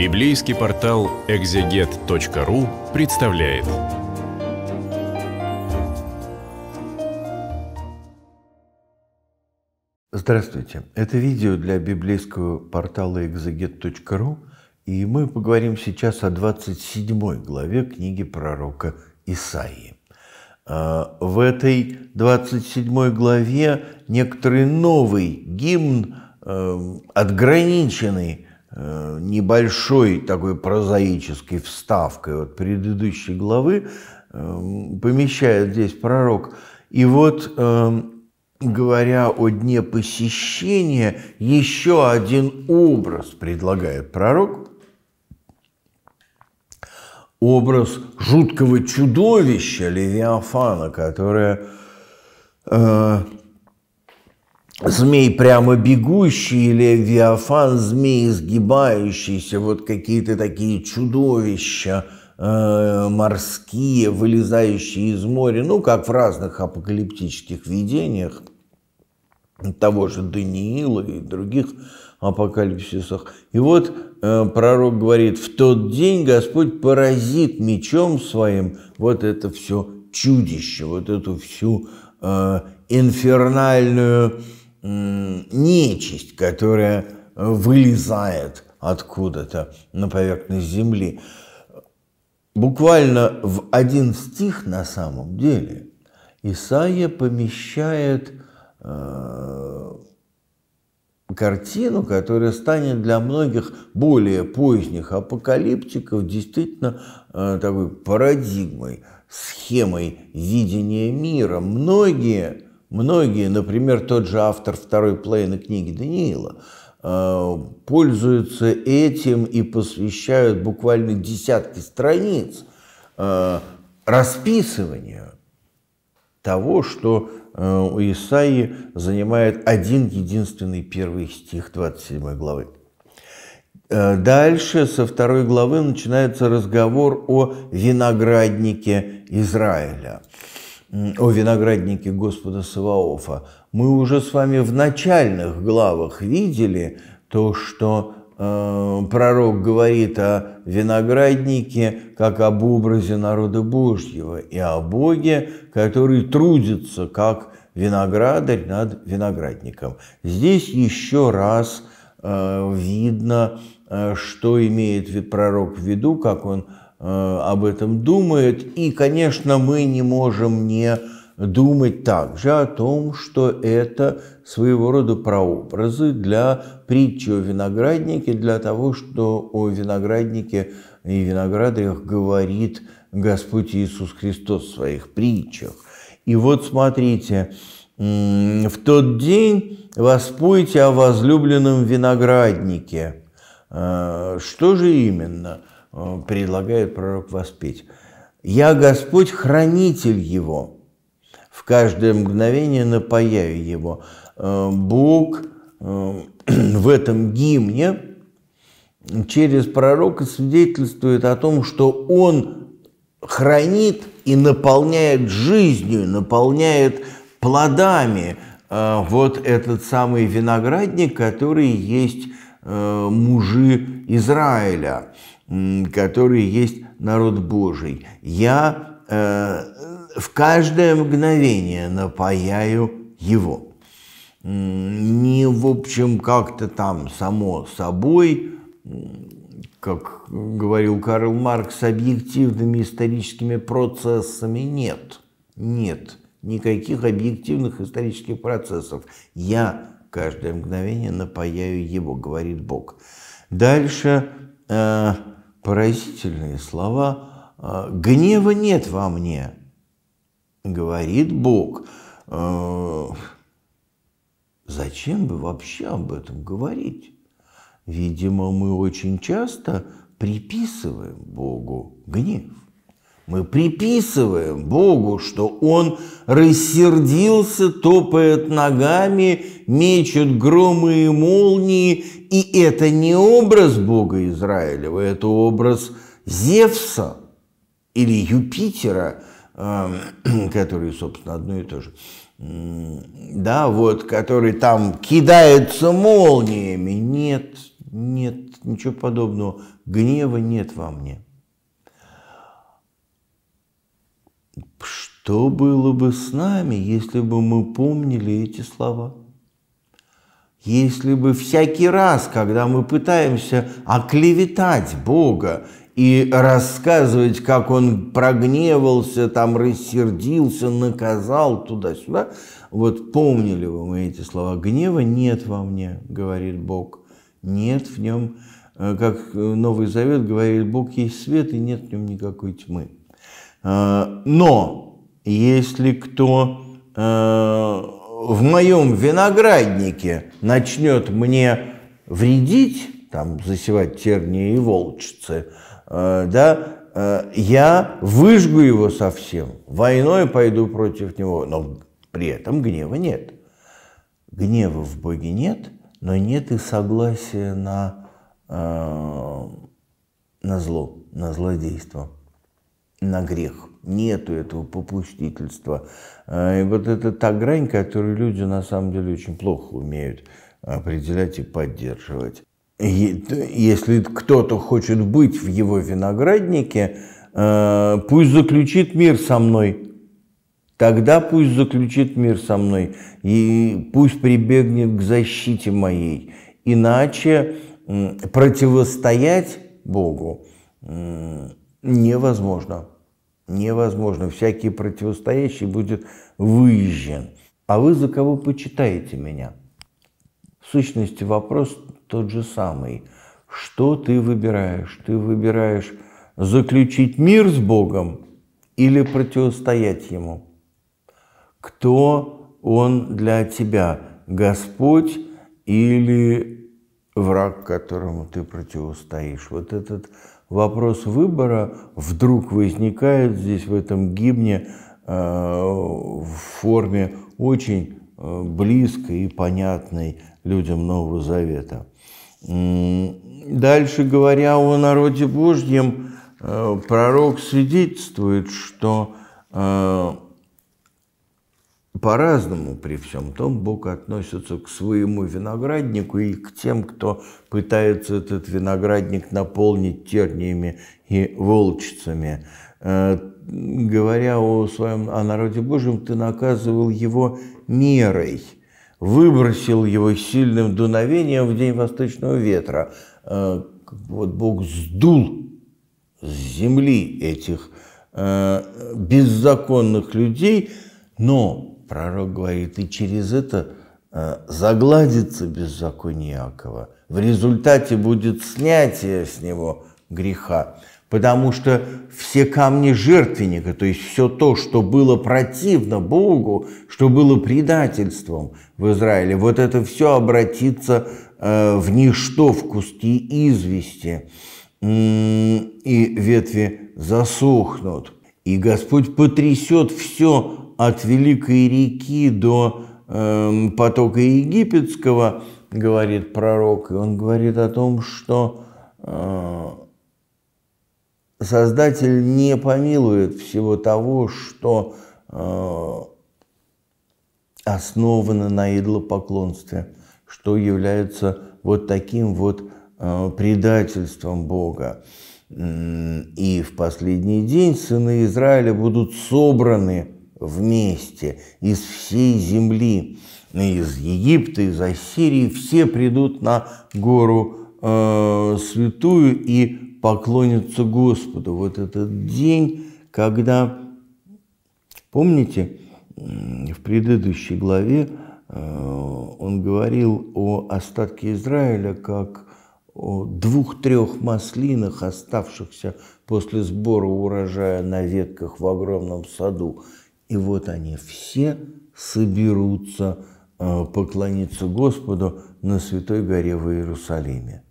Библейский портал экзегет.ру представляет. Здравствуйте! Это видео для библейского портала экзегет.ру, и мы поговорим сейчас о 27 главе книги пророка Исаии. А, в этой 27 главе некоторый новый гимн, эм, отграниченный Э, небольшой такой прозаической вставкой от предыдущей главы эм, помещает здесь пророк. И вот, эм, говоря о дне посещения, еще один образ предлагает пророк. Образ жуткого чудовища Левиафана, которое э, змей прямо бегущий или Левиафан змей изгибающийся, вот какие-то такие чудовища э, морские, вылезающие из моря, ну, как в разных апокалиптических видениях того же Даниила и других апокалипсисах. И вот э, пророк говорит, в тот день Господь поразит мечом своим вот это все чудище, вот эту всю э, инфернальную нечисть, которая вылезает откуда-то на поверхность земли. Буквально в один стих на самом деле Исаия помещает э, картину, которая станет для многих более поздних апокалиптиков действительно э, такой парадигмой, схемой видения мира. Многие Многие, например, тот же автор второй половины книги Даниила, э, пользуются этим и посвящают буквально десятки страниц э, расписыванию того, что э, у Исаии занимает один единственный первый стих 27 главы. Дальше со второй главы начинается разговор о винограднике Израиля – о винограднике Господа Саваофа, мы уже с вами в начальных главах видели то, что э, пророк говорит о винограднике как об образе народа Божьего и о Боге, который трудится как виноградарь над виноградником. Здесь еще раз э, видно, э, что имеет пророк в виду, как он Э, об этом думает. И, конечно, мы не можем не думать также о том, что это своего рода прообразы для притчи о винограднике, для того, что о винограднике и виноградарях говорит Господь Иисус Христос в своих притчах. И вот смотрите, в тот день воспойте о возлюбленном винограднике. Э, что же именно? Э, предлагает пророк воспеть. «Я Господь, хранитель его, в каждое мгновение напаяю его». Э, Бог э, в этом гимне через пророка свидетельствует о том, что он хранит и наполняет жизнью, наполняет плодами вот этот самый виноградник, который есть мужи Израиля – который есть народ Божий. Я э, в каждое мгновение напаяю его. Не, в общем, как-то там само собой, как говорил Карл Маркс, объективными историческими процессами нет. Нет никаких объективных исторических процессов. Я каждое мгновение напаяю его, говорит Бог. Дальше э, поразительные слова «А, «Гнева нет во мне», говорит Бог. А, зачем бы вообще об этом говорить? Видимо, мы очень часто приписываем Богу гнев. Мы приписываем Богу, что Он рассердился, топает ногами, мечет громы и молнии, и это не образ Бога Израилева, это образ Зевса или Юпитера, эм, который, собственно, одно и то же. Да, вот, который там кидается молниями. Нет, нет, ничего подобного. Гнева нет во мне. Что было бы с нами, если бы мы помнили эти слова? Если бы всякий раз, когда мы пытаемся оклеветать Бога и рассказывать, как он прогневался, там рассердился, наказал туда-сюда, вот помнили бы мы эти слова. Гнева нет во мне, говорит Бог, нет в нем, э, как Новый Завет говорит, Бог есть свет и нет в нем никакой тьмы. Э, но если кто э, в моем винограднике начнет мне вредить, там засевать тернии и волчицы, э, да, э, я выжгу его совсем, войной пойду против него, но при этом гнева нет. Гнева в Боге нет, но нет и согласия на, э, на зло, на злодейство на грех. Нету этого попустительства. Э, и вот это та грань, которую люди на самом деле очень плохо умеют определять и поддерживать. Если кто-то хочет быть в его винограднике, э, пусть заключит мир со мной. Тогда пусть заключит мир со мной и пусть прибегнет к защите моей. Иначе противостоять Богу невозможно. Невозможно. Всякий противостоящий будет выезжен. А вы за кого почитаете меня? В сущности вопрос тот же самый. Что ты выбираешь? Ты выбираешь заключить мир с Богом или противостоять Ему? Кто Он для тебя? Господь или враг, которому ты противостоишь. Вот этот вопрос выбора вдруг возникает здесь, в этом гимне, э, в форме очень э, близкой и понятной людям Нового Завета. Дальше, говоря о народе Божьем, э, пророк свидетельствует, что по-разному при всем том Бог относится к своему винограднику и к тем, кто пытается этот виноградник наполнить терниями и волчицами. Э, говоря о своем о народе Божьем, ты наказывал его мерой, выбросил его сильным дуновением в день восточного ветра. Э, вот Бог сдул с земли этих э, беззаконных людей, но Пророк говорит, и через это э, загладится беззаконие Иакова. В результате будет снятие с него греха, потому что все камни жертвенника, то есть все то, что было противно Богу, что было предательством в Израиле, вот это все обратится э, в ничто, в куски извести, и ветви засохнут. И Господь потрясет все от Великой реки до э, потока египетского, говорит пророк, и он говорит о том, что э, Создатель не помилует всего того, что э, основано на идлопоклонстве, что является вот таким вот э, предательством Бога. И в последний день сыны Израиля будут собраны – вместе из всей земли, из Египта, из Ассирии, все придут на гору э, святую и поклонятся Господу. Вот этот день, когда, помните, в предыдущей главе э, он говорил о остатке Израиля как о двух-трех маслинах, оставшихся после сбора урожая на ветках в огромном саду – и вот они все соберутся э, поклониться Господу на Святой горе в Иерусалиме.